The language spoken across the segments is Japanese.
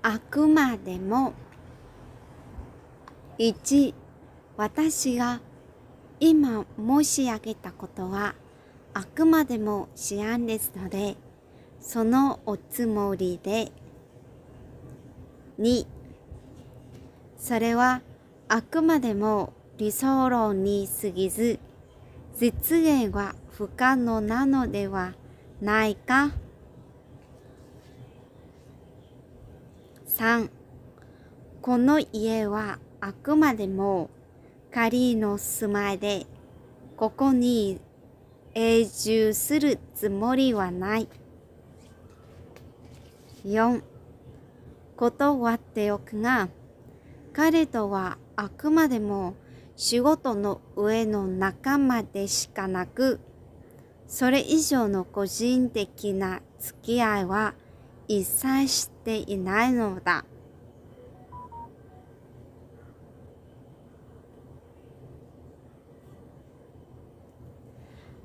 あくまでも1私が今申し上げたことはあくまでも試案ですのでそのおつもりで2それはあくまでも理想論に過ぎず実現は不可能なのではないか3この家はあくまでも仮の住まいでここに永住するつもりはない。4断っておくが彼とはあくまでも仕事の上の仲間でしかなくそれ以上の個人的な付き合いは一切していないのだ。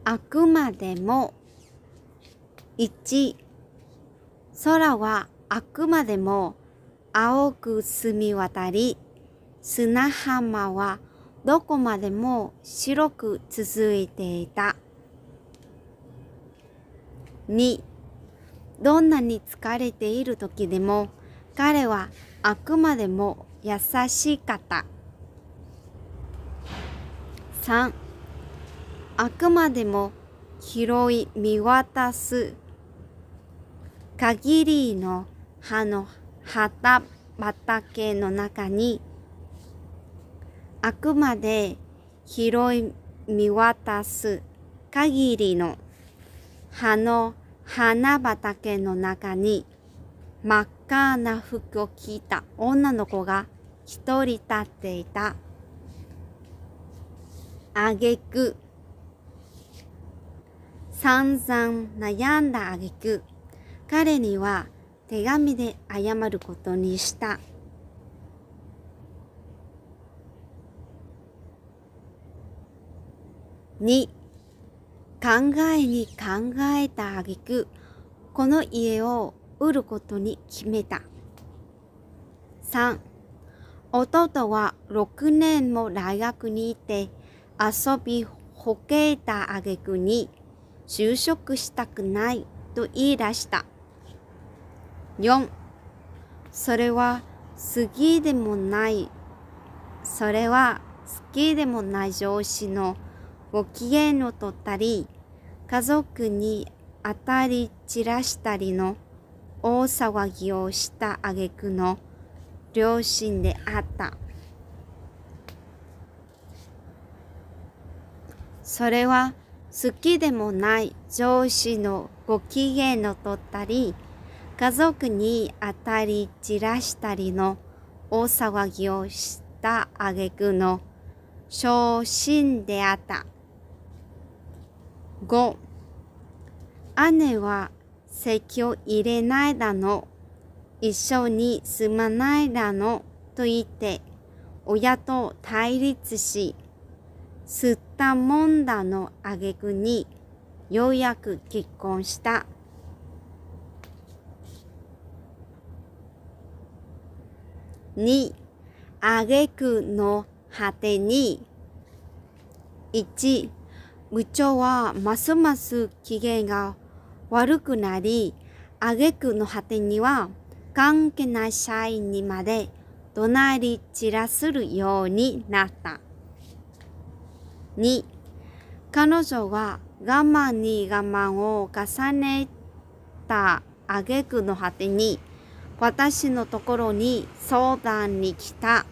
あくまでも1空はあくまでも青く澄み渡り砂浜はどこまでも白く続いていた2どんなに疲れている時でも彼はあくまでも優しい方3あくまでも広い見渡す限りの葉の旗畑の中にあくまで広い見渡す限りの葉の花畑の中に真っ赤な服を着た女の子が一人立っていた。あげく、散々悩んだあげく、彼には手紙で謝ることにした。2考えに考えた挙句この家を売ることに決めた3弟は6年も大学にいて遊びほけた挙句に就職したくないと言い出した4それは好きでもないそれは好きでもない上司のご機嫌をとったり家族に当たり散らしたりの大騒ぎをした挙句の両親であった。それは好きでもない上司のご機嫌をとったり、家族に当たり散らしたりの大騒ぎをした挙句の昇進であった。5姉は席を入れないだの一緒に住まないだのと言って親と対立し吸ったもんだの挙句にようやく結婚した。2挙句の果てに1部長はますます機嫌が悪くなり、挙句の果てには関係ない社員にまで怒鳴り散らするようになった。2. 彼女は我慢に我慢を重ねた挙句の果てに私のところに相談に来た。